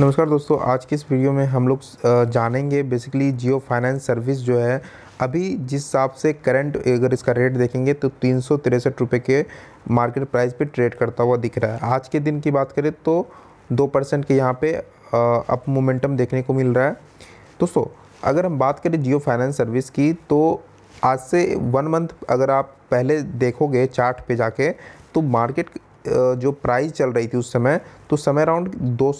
नमस्कार दोस्तों आज की इस वीडियो में हम लोग जानेंगे बेसिकली जियो फाइनेंस सर्विस जो है अभी जिस हिसाब से करंट अगर इसका रेट देखेंगे तो तीन सौ तिरसठ रुपये के मार्केट प्राइस पे ट्रेड करता हुआ दिख रहा है आज के दिन की बात करें तो दो परसेंट के यहाँ पे अप मोमेंटम देखने को मिल रहा है दोस्तों अगर हम बात करें जियो फाइनेंस सर्विस की तो आज से वन मंथ अगर आप पहले देखोगे चार्ट पे जाके तो मार्केट जो प्राइस चल रही थी उस समय तो समय अराउंड दो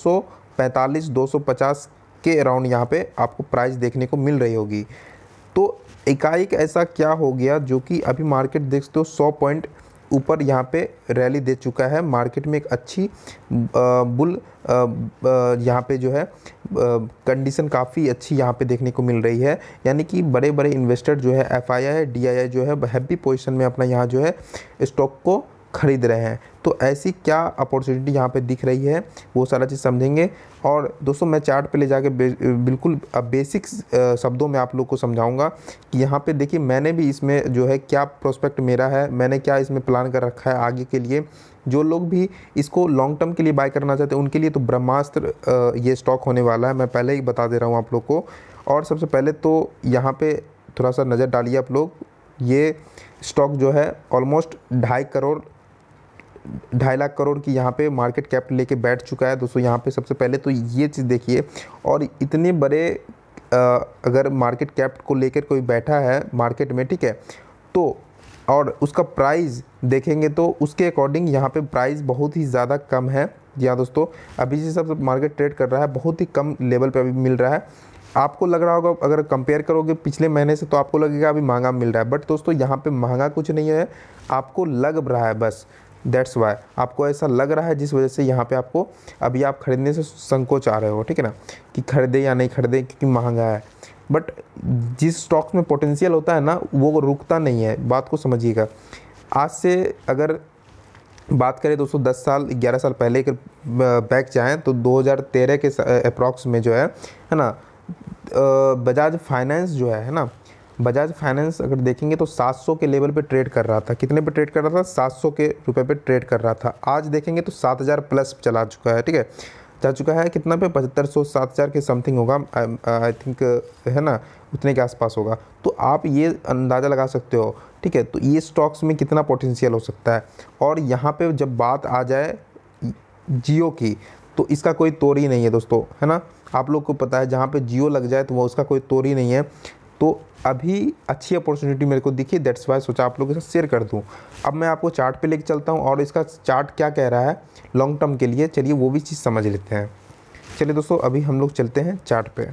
पैंतालीस दो सौ पचास के अराउंड यहाँ पे आपको प्राइस देखने को मिल रही होगी तो इकाई का ऐसा क्या हो गया जो कि अभी मार्केट देख हो सौ पॉइंट ऊपर यहाँ पे रैली दे चुका है मार्केट में एक अच्छी बुल यहाँ पे जो है कंडीशन काफ़ी अच्छी यहाँ पे देखने को मिल रही है यानी कि बड़े बड़े इन्वेस्टर जो है एफ आई डी जो है हैप्पी पोजिशन में अपना यहाँ जो है स्टॉक को खरीद रहे हैं तो ऐसी क्या अपॉर्चुनिटी यहाँ पे दिख रही है वो सारा चीज़ समझेंगे और दोस्तों मैं चार्ट पे ले जाके बिल्कुल बेसिक शब्दों में आप लोग को समझाऊंगा कि यहाँ पे देखिए मैंने भी इसमें जो है क्या प्रोस्पेक्ट मेरा है मैंने क्या इसमें प्लान कर रखा है आगे के लिए जो लोग भी इसको लॉन्ग टर्म के लिए बाय करना चाहते हैं उनके लिए तो ब्रह्मास्त्र ये स्टॉक होने वाला है मैं पहले ही बता दे रहा हूँ आप लोग को और सबसे पहले तो यहाँ पर थोड़ा सा नज़र डालिए आप लोग ये स्टॉक जो है ऑलमोस्ट ढाई करोड़ ढाई लाख करोड़ की यहाँ पे मार्केट कैप लेके बैठ चुका है दोस्तों यहाँ पे सबसे पहले तो ये चीज़ देखिए और इतने बड़े अगर मार्केट कैप को लेकर कोई बैठा है मार्केट में ठीक है तो और उसका प्राइस देखेंगे तो उसके अकॉर्डिंग यहाँ पे प्राइस बहुत ही ज़्यादा कम है जी हाँ दोस्तों अभी जिस हिसाब से मार्केट ट्रेड कर रहा है बहुत ही कम लेवल पे अभी मिल रहा है आपको लग रहा होगा अगर कंपेयर करोगे पिछले महीने से तो आपको लगेगा अभी महंगा मिल रहा है बट दोस्तों यहाँ पे महंगा कुछ नहीं है आपको लग रहा है बस दैट्स वाई आपको ऐसा लग रहा है जिस वजह से यहाँ पे आपको अभी आप खरीदने से संकोच आ रहे हो ठीक है ना कि खरीदे या नहीं खरीदे क्योंकि महंगा है बट जिस स्टॉक्स में पोटेंशियल होता है ना वो रुकता नहीं है बात को समझिएगा आज से अगर बात करें दोस्तों 10 साल 11 साल पहले के बैक जाएँ तो 2013 के अप्रॉक्स में जो है है ना बजाज फाइनेंस जो है है ना बजाज फाइनेंस अगर देखेंगे तो 700 के लेवल पे ट्रेड कर रहा था कितने पे ट्रेड कर रहा था 700 के रुपए पे ट्रेड कर रहा था आज देखेंगे तो 7000 प्लस चला चुका है ठीक है जा चुका है कितना पे पचहत्तर सौ सात हज़ार के समथिंग होगा आई थिंक है ना उतने के आसपास होगा तो आप ये अंदाज़ा लगा सकते हो ठीक है तो ये स्टॉक्स में कितना पोटेंशियल हो सकता है और यहाँ पर जब बात आ जाए जियो की तो इसका कोई तोड़ ही नहीं है दोस्तों है ना आप लोग को पता है जहाँ पे जियो लग जाए तो वो उसका कोई तोड़ ही नहीं है तो अभी अच्छी अपॉर्चुनिटी मेरे को दिखी दैट्स वाई सोचा आप लोगों के साथ शेयर कर दूँ अब मैं आपको चार्ट पे लेके चलता हूँ और इसका चार्ट क्या कह रहा है लॉन्ग टर्म के लिए चलिए वो भी चीज़ समझ लेते हैं चलिए दोस्तों अभी हम लोग चलते हैं चार्ट पे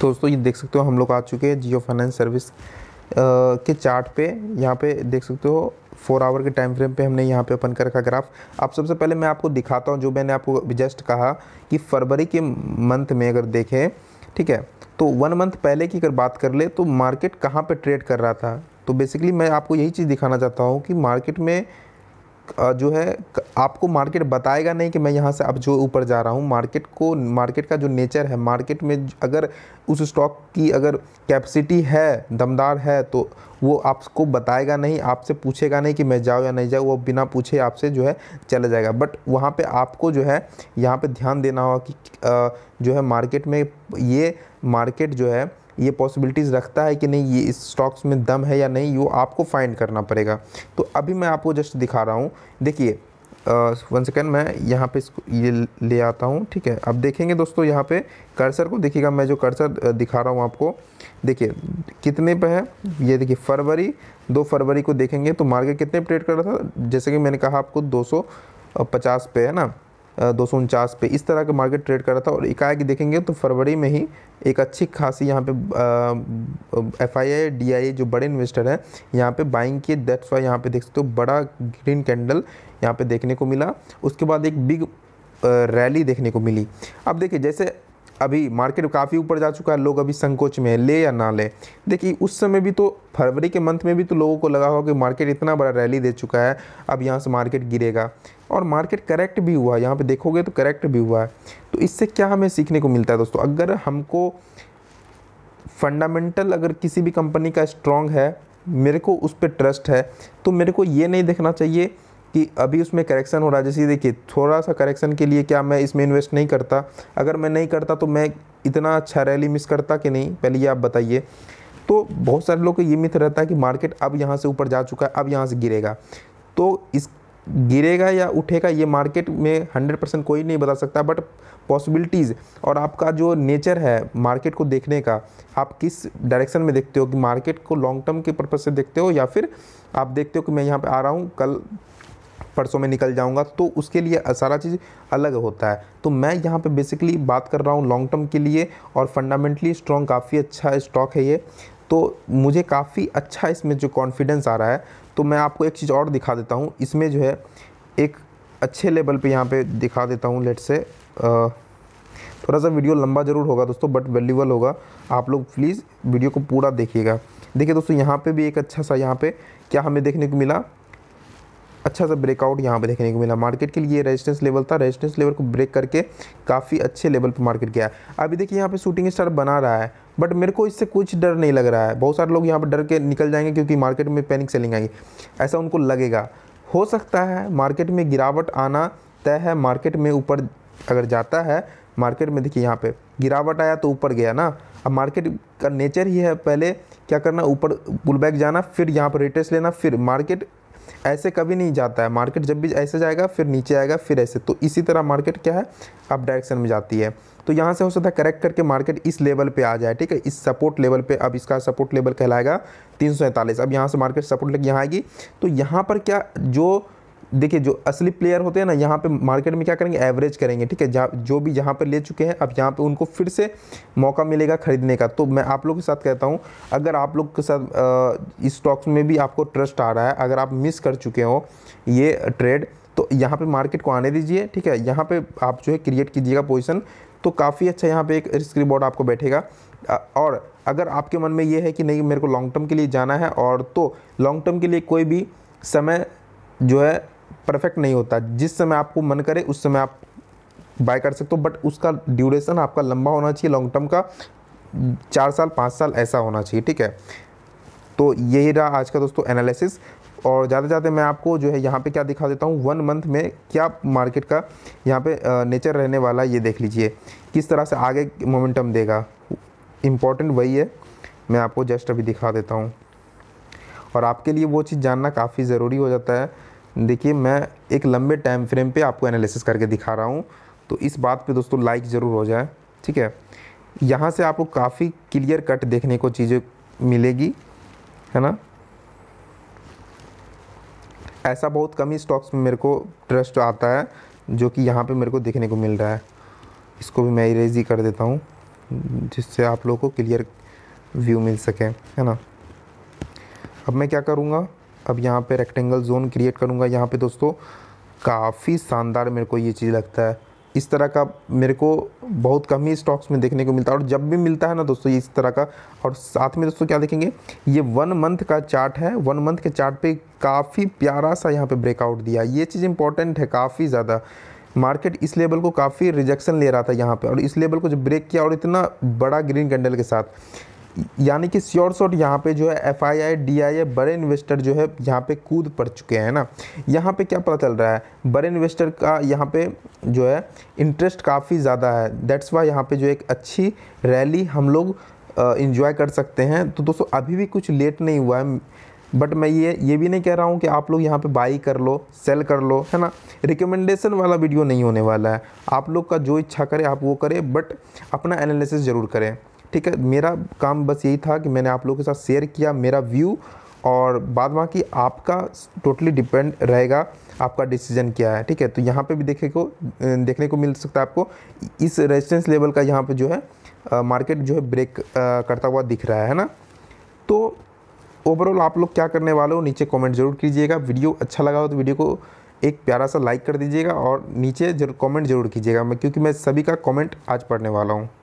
तो दोस्तों ये देख सकते हो हम लोग आ चुके हैं जियो फाइनेंस सर्विस के चार्ट पे यहाँ पे देख सकते हो फोर आवर के टाइम फ्रेम पे हमने यहाँ पे ओपन कर रखा ग्राफ आप सबसे पहले मैं आपको दिखाता हूँ जो मैंने आपको जस्ट कहा कि फरवरी के मंथ में अगर देखें ठीक है तो वन मंथ पहले की अगर बात कर ले तो मार्केट कहाँ पर ट्रेड कर रहा था तो बेसिकली मैं आपको यही चीज़ दिखाना चाहता हूँ कि मार्केट में जो है आपको मार्केट बताएगा नहीं कि मैं यहाँ से अब जो ऊपर जा रहा हूँ मार्केट को मार्केट का जो नेचर है मार्केट में अगर उस स्टॉक की अगर कैपेसिटी है दमदार है तो वो आपको बताएगा नहीं आपसे पूछेगा नहीं कि मैं जाऊँ या नहीं जाऊँ वो बिना पूछे आपसे जो है चला जाएगा बट वहाँ पर आपको जो है यहाँ पर ध्यान देना होगा कि जो है मार्केट में ये मार्केट जो है ये पॉसिबिलिटीज़ रखता है कि नहीं ये इस स्टॉक्स में दम है या नहीं वो आपको फाइंड करना पड़ेगा तो अभी मैं आपको जस्ट दिखा रहा हूँ देखिए वन सेकेंड मैं यहाँ पे इसको ये ले आता हूँ ठीक है अब देखेंगे दोस्तों यहाँ पे कर्सर को देखिएगा मैं जो कर्सर दिखा रहा हूँ आपको देखिए कितने पे है ये देखिए फरवरी दो फरवरी को देखेंगे तो मार्केट कितने पे ट्रेड कर रहा था जैसे कि मैंने कहा आपको 250 पे है ना दो पे इस तरह का मार्केट ट्रेड कर रहा था और एकाएक देखेंगे तो फरवरी में ही एक अच्छी खासी यहाँ पे F I I D I जो बड़े इन्वेस्टर हैं यहाँ पे बाइंग किए दैट्स वाई यहाँ पे देख सकते हो तो बड़ा ग्रीन कैंडल यहाँ पे देखने को मिला उसके बाद एक बिग रैली देखने को मिली अब देखिए जैसे अभी मार्केट काफ़ी ऊपर जा चुका है लोग अभी संकोच में है ले या ना ले देखिए उस समय भी तो फरवरी के मंथ में भी तो लोगों को लगा होगा कि मार्केट इतना बड़ा रैली दे चुका है अब यहाँ से मार्केट गिरेगा और मार्केट करेक्ट भी हुआ है यहाँ पर देखोगे तो करेक्ट भी हुआ है तो इससे क्या हमें सीखने को मिलता है दोस्तों अगर हमको फंडामेंटल अगर किसी भी कंपनी का स्ट्रॉन्ग है मेरे को उस पर ट्रस्ट है तो मेरे को ये नहीं देखना चाहिए कि अभी उसमें करेक्शन हो रहा है जैसे देखिए थोड़ा सा करेक्शन के लिए क्या मैं इसमें इन्वेस्ट नहीं करता अगर मैं नहीं करता तो मैं इतना अच्छा रैली मिस करता कि नहीं पहले ये आप बताइए तो बहुत सारे लोग को ये मिथ रहता है कि मार्केट अब यहाँ से ऊपर जा चुका है अब यहाँ से गिरेगा तो इस गिरेगा या उठेगा ये मार्केट में हंड्रेड परसेंट कोई नहीं बता सकता बट पॉसिबिलिटीज़ और आपका जो नेचर है मार्केट को देखने का आप किस डायरेक्शन में देखते हो कि मार्केट को लॉन्ग टर्म के पर्पज़ से देखते हो या फिर आप देखते हो कि मैं यहाँ पे आ रहा हूँ कल परसों में निकल जाऊँगा तो उसके लिए सारा चीज़ अलग होता है तो मैं यहाँ पे बेसिकली बात कर रहा हूँ लॉन्ग टर्म के लिए और फंडामेंटली स्ट्रॉन्ग काफ़ी अच्छा स्टॉक है ये तो मुझे काफ़ी अच्छा इसमें जो कॉन्फिडेंस आ रहा है तो मैं आपको एक चीज़ और दिखा देता हूँ इसमें जो है एक अच्छे लेवल पर यहाँ पर दिखा देता हूँ लेट से थोड़ा सा वीडियो लंबा ज़रूर होगा दोस्तों बट वैल्यूबल होगा आप लोग प्लीज़ वीडियो को पूरा देखिएगा देखिए दोस्तों यहाँ पे भी एक अच्छा सा यहाँ पे क्या हमें देखने को मिला अच्छा सा ब्रेकआउट यहाँ पे देखने को मिला मार्केट के लिए रेजिस्टेंस लेवल था रेजिस्टेंस लेवल को ब्रेक करके काफ़ी अच्छे लेवल पर मार्केट गया अभी देखिए यहाँ पे शूटिंग स्टार बना रहा है बट मेरे को इससे कुछ डर नहीं लग रहा है बहुत सारे लोग यहाँ पर डर के निकल जाएंगे क्योंकि मार्केट में पैनिक सेलिंग आएगी ऐसा उनको लगेगा हो सकता है मार्केट में गिरावट आना तय है मार्केट में ऊपर अगर जाता है मार्केट में देखिए यहाँ पे गिरावट आया तो ऊपर गया ना अब मार्केट का नेचर ही है पहले क्या करना ऊपर पुल बैक जाना फिर यहाँ पर रिटेस्ट लेना फिर मार्केट ऐसे कभी नहीं जाता है मार्केट जब भी ऐसे जाएगा फिर नीचे आएगा फिर ऐसे तो इसी तरह मार्केट क्या है अप डायरेक्शन में जाती है तो यहाँ से हो सकता है करेक्ट करके मार्केट इस लेवल पे आ जाए ठीक है इस सपोर्ट लेवल पे अब इसका सपोर्ट लेवल कहलाएगा तीन अब यहाँ से मार्केट सपोर्ट लेके यहाँ आएगी तो यहाँ पर क्या जो देखिए जो असली प्लेयर होते हैं ना यहाँ पे मार्केट में क्या करेंगे एवरेज करेंगे ठीक है जहाँ जो भी यहाँ पे ले चुके हैं अब यहाँ पे उनको फिर से मौका मिलेगा ख़रीदने का तो मैं आप लोग के साथ कहता हूँ अगर आप लोग के साथ इस स्टॉक्स में भी आपको ट्रस्ट आ रहा है अगर आप मिस कर चुके हो ये ट्रेड तो यहाँ पर मार्केट को आने दीजिए ठीक है यहाँ पर आप जो है क्रिएट कीजिएगा पोजिशन तो काफ़ी अच्छा यहाँ पर एक रिस्क रिबॉर्ड आपको बैठेगा और अगर आपके मन में ये है कि नहीं मेरे को लॉन्ग टर्म के लिए जाना है और तो लॉन्ग टर्म के लिए कोई भी समय जो है परफेक्ट नहीं होता जिस समय आपको मन करे उस समय आप बाय कर सकते हो बट उसका ड्यूरेशन आपका लंबा होना चाहिए लॉन्ग टर्म का चार साल पाँच साल ऐसा होना चाहिए ठीक है तो यही रहा आज का दोस्तों एनालिसिस और ज़्यादा ज़्यादा मैं आपको जो है यहाँ पे क्या दिखा देता हूँ वन मंथ में क्या मार्केट का यहाँ पे नेचर रहने वाला ये देख लीजिए किस तरह से आगे मोमेंटम देगा इम्पॉर्टेंट वही है मैं आपको जस्ट अभी दिखा देता हूँ और आपके लिए वो चीज़ जानना काफ़ी ज़रूरी हो जाता है देखिए मैं एक लंबे टाइम फ्रेम पे आपको एनालिसिस करके दिखा रहा हूँ तो इस बात पे दोस्तों लाइक ज़रूर हो जाए ठीक है यहाँ से आपको काफ़ी क्लियर कट देखने को चीज़ें मिलेगी है ना ऐसा बहुत कम ही स्टॉक्स में मेरे को ट्रस्ट आता है जो कि यहाँ पे मेरे को देखने को मिल रहा है इसको भी मैं इरेज ही कर देता हूँ जिससे आप लोगों को क्लियर व्यू मिल सके है ना अब मैं क्या करूँगा अब यहाँ पे रेक्टेंगल जोन क्रिएट करूँगा यहाँ पे दोस्तों काफ़ी शानदार मेरे को ये चीज़ लगता है इस तरह का मेरे को बहुत कम ही स्टॉक्स में देखने को मिलता है और जब भी मिलता है ना दोस्तों इस तरह का और साथ में दोस्तों क्या देखेंगे ये वन मंथ का चार्ट है वन मंथ के चार्ट पे काफ़ी प्यारा सा यहाँ पे ब्रेकआउट दिया ये चीज़ इंपॉर्टेंट है काफ़ी ज़्यादा मार्केट इस लेवल को काफ़ी रिजेक्शन ले रहा था यहाँ पर और इस लेवल को जब ब्रेक किया और इतना बड़ा ग्रीन कैंडल के साथ यानी कि श्योर शॉट यहाँ पे जो है F I I D I आई बड़े इन्वेस्टर जो है यहाँ पे कूद पड़ चुके हैं ना यहाँ पे क्या पता चल रहा है बड़े इन्वेस्टर का यहाँ पे जो है इंटरेस्ट काफ़ी ज़्यादा है दैट्स वाई यहाँ पे जो एक अच्छी रैली हम लोग इन्जॉय कर सकते हैं तो दोस्तों अभी भी कुछ लेट नहीं हुआ है बट मैं ये ये भी नहीं कह रहा हूँ कि आप लोग यहाँ पे बाई कर लो सेल कर लो है ना रिकमेंडेशन वाला वीडियो नहीं होने वाला है आप लोग का जो इच्छा करे आप वो करें बट अपना एनालिसिस ज़रूर करें ठीक है मेरा काम बस यही था कि मैंने आप लोगों के साथ शेयर किया मेरा व्यू और बाद बाकी आपका टोटली डिपेंड रहेगा आपका डिसीजन क्या है ठीक है तो यहाँ पे भी देखे को देखने को मिल सकता है आपको इस रेजिस्टेंस लेवल का यहाँ पे जो है आ, मार्केट जो है ब्रेक आ, करता हुआ दिख रहा है ना तो ओवरऑल आप लोग क्या करने वाले हो नीचे कमेंट जरूर कीजिएगा वीडियो अच्छा लगा हो तो वीडियो को एक प्यारा सा लाइक कर दीजिएगा और नीचे जरूर कॉमेंट जरूर कीजिएगा मैं क्योंकि मैं सभी का कॉमेंट आज पढ़ने वाला हूँ